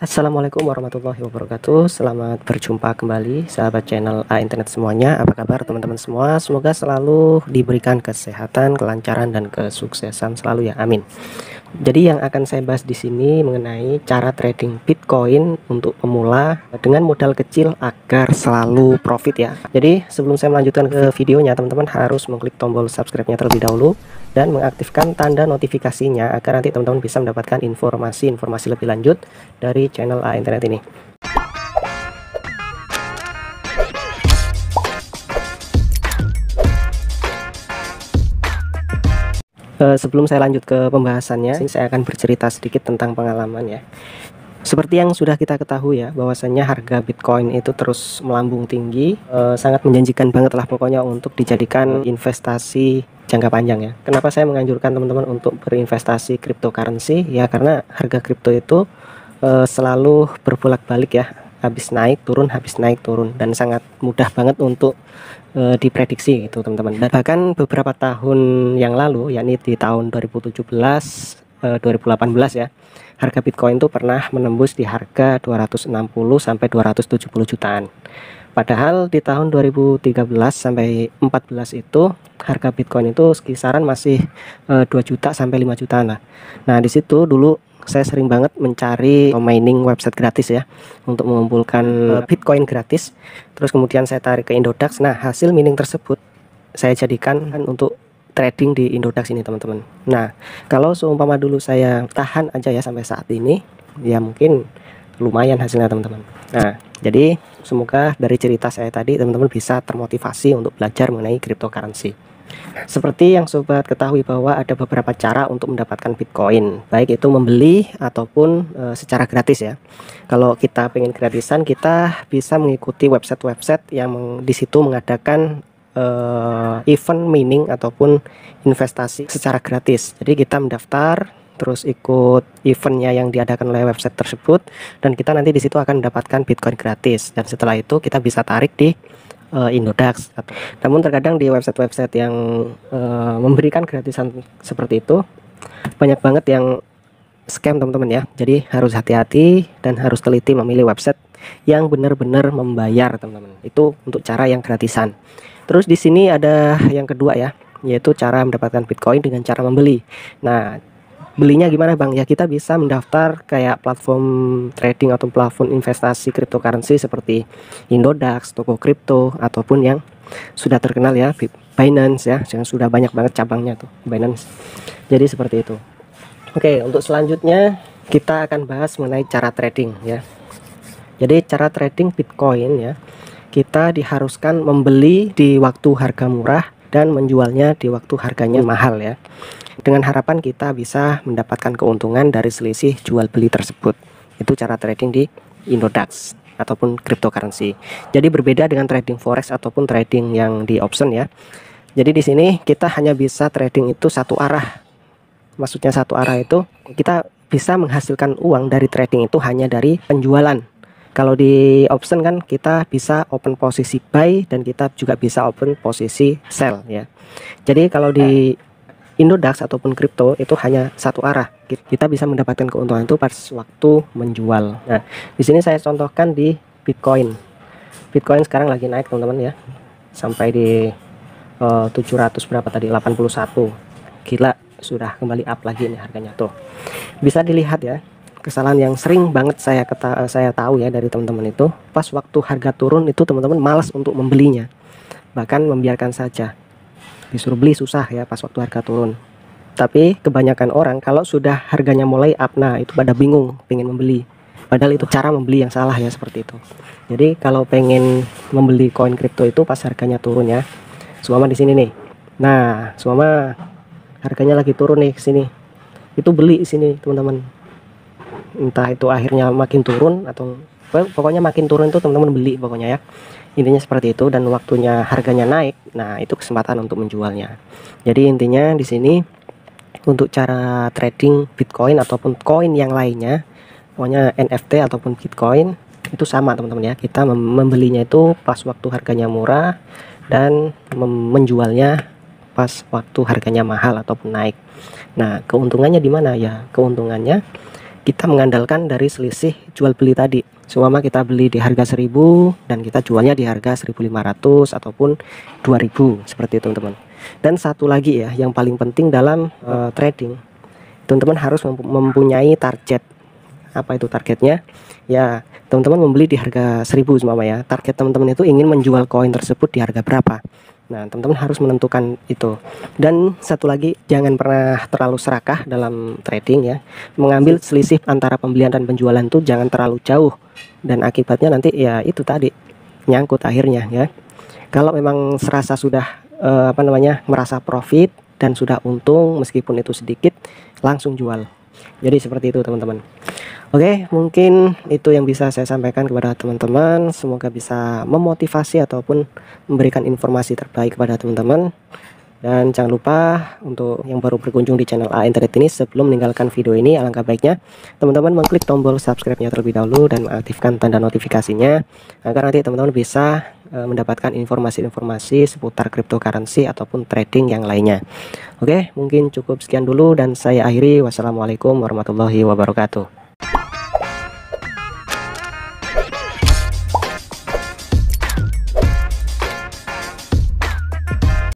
Assalamualaikum warahmatullahi wabarakatuh Selamat berjumpa kembali sahabat channel A Internet semuanya Apa kabar teman-teman semua Semoga selalu diberikan kesehatan, kelancaran, dan kesuksesan selalu ya Amin jadi yang akan saya bahas di sini mengenai cara trading Bitcoin untuk pemula dengan modal kecil agar selalu profit ya. Jadi sebelum saya melanjutkan ke videonya, teman-teman harus mengklik tombol subscribe-nya terlebih dahulu dan mengaktifkan tanda notifikasinya agar nanti teman-teman bisa mendapatkan informasi-informasi lebih lanjut dari channel A Internet ini. Eh, sebelum saya lanjut ke pembahasannya, saya akan bercerita sedikit tentang pengalaman ya. Seperti yang sudah kita ketahui ya, bahwasannya harga Bitcoin itu terus melambung tinggi, e, sangat menjanjikan banget lah pokoknya untuk dijadikan investasi jangka panjang ya. Kenapa saya menganjurkan teman-teman untuk berinvestasi cryptocurrency ya karena harga crypto itu e, selalu berbolak-balik ya habis naik turun habis naik turun dan sangat mudah banget untuk e, diprediksi itu teman-teman bahkan beberapa tahun yang lalu yakni di tahun 2017 2018 eh, ya harga Bitcoin itu pernah menembus di harga 260 sampai 270 jutaan. Padahal di tahun 2013 sampai 14 itu harga Bitcoin itu kisaran masih e, eh, 2 juta sampai 5 jutaan lah. Nah, disitu dulu saya sering banget mencari eh, mining website gratis ya untuk mengumpulkan Bitcoin gratis. Terus kemudian saya tarik ke Indodax. Nah, hasil mining tersebut saya jadikan untuk trading di Indodax ini teman-teman. Nah, kalau seumpama dulu saya tahan aja ya sampai saat ini, ya mungkin lumayan hasilnya teman-teman. Nah, jadi semoga dari cerita saya tadi teman-teman bisa termotivasi untuk belajar mengenai cryptocurrency. Seperti yang sobat ketahui bahwa ada beberapa cara untuk mendapatkan Bitcoin, baik itu membeli ataupun e, secara gratis ya. Kalau kita pengen gratisan, kita bisa mengikuti website-website yang meng, di situ mengadakan uh, event mining ataupun investasi secara gratis. Jadi kita mendaftar, terus ikut eventnya yang diadakan oleh website tersebut, dan kita nanti di situ akan mendapatkan Bitcoin gratis. Dan setelah itu kita bisa tarik di uh, Indodax. Namun terkadang di website-website yang uh, memberikan gratisan seperti itu banyak banget yang scam teman-teman ya. Jadi harus hati-hati dan harus teliti memilih website yang benar-benar membayar teman-teman itu untuk cara yang gratisan terus di sini ada yang kedua ya yaitu cara mendapatkan Bitcoin dengan cara membeli nah belinya gimana bang ya kita bisa mendaftar kayak platform trading atau platform investasi cryptocurrency seperti Indodax, Toko Crypto ataupun yang sudah terkenal ya Binance ya yang sudah banyak banget cabangnya tuh Binance jadi seperti itu Oke untuk selanjutnya kita akan bahas mengenai cara trading ya jadi cara trading Bitcoin ya, kita diharuskan membeli di waktu harga murah dan menjualnya di waktu harganya mahal ya. Dengan harapan kita bisa mendapatkan keuntungan dari selisih jual beli tersebut. Itu cara trading di Indodax ataupun cryptocurrency. Jadi berbeda dengan trading forex ataupun trading yang di option ya. Jadi di sini kita hanya bisa trading itu satu arah. Maksudnya satu arah itu kita bisa menghasilkan uang dari trading itu hanya dari penjualan kalau di option kan kita bisa open posisi buy dan kita juga bisa open posisi sell ya. Jadi kalau di Indodax ataupun crypto itu hanya satu arah. Kita bisa mendapatkan keuntungan itu pas waktu menjual. Nah, di sini saya contohkan di Bitcoin. Bitcoin sekarang lagi naik teman-teman ya. Sampai di eh, uh, 700 berapa tadi? 81. Gila, sudah kembali up lagi ini harganya tuh. Bisa dilihat ya kesalahan yang sering banget saya keta eh, saya tahu ya dari teman-teman itu pas waktu harga turun itu teman-teman malas untuk membelinya bahkan membiarkan saja disuruh beli susah ya pas waktu harga turun tapi kebanyakan orang kalau sudah harganya mulai up nah itu pada bingung pengen membeli padahal itu cara membeli yang salah ya seperti itu jadi kalau pengen membeli koin kripto itu pas harganya turun ya suama di sini nih nah suama harganya lagi turun nih ke sini itu beli sini teman-teman entah itu akhirnya makin turun atau pokoknya makin turun itu teman-teman beli pokoknya ya intinya seperti itu dan waktunya harganya naik nah itu kesempatan untuk menjualnya jadi intinya di sini untuk cara trading Bitcoin ataupun koin yang lainnya pokoknya NFT ataupun Bitcoin itu sama teman-teman ya kita membelinya itu pas waktu harganya murah dan menjualnya pas waktu harganya mahal ataupun naik nah keuntungannya di mana ya keuntungannya kita mengandalkan dari selisih jual beli tadi. Seumpama kita beli di harga 1000 dan kita jualnya di harga 1500 ataupun 2000 seperti itu teman-teman. Dan satu lagi ya yang paling penting dalam uh, trading. Teman-teman harus mempunyai target. Apa itu targetnya? Ya, teman-teman membeli di harga 1000 semua ya. Target teman-teman itu ingin menjual koin tersebut di harga berapa. Nah, teman-teman harus menentukan itu. Dan satu lagi, jangan pernah terlalu serakah dalam trading ya. Mengambil selisih antara pembelian dan penjualan itu jangan terlalu jauh dan akibatnya nanti ya itu tadi nyangkut akhirnya ya. Kalau memang serasa sudah eh, apa namanya? merasa profit dan sudah untung meskipun itu sedikit, langsung jual. Jadi seperti itu, teman-teman. Oke, okay, mungkin itu yang bisa saya sampaikan kepada teman-teman. Semoga bisa memotivasi ataupun memberikan informasi terbaik kepada teman-teman. Dan jangan lupa untuk yang baru berkunjung di channel A Internet ini sebelum meninggalkan video ini alangkah baiknya teman-teman mengklik tombol subscribe-nya terlebih dahulu dan mengaktifkan tanda notifikasinya agar nanti teman-teman bisa e, mendapatkan informasi-informasi seputar cryptocurrency ataupun trading yang lainnya. Oke, mungkin cukup sekian dulu dan saya akhiri. Wassalamualaikum warahmatullahi wabarakatuh.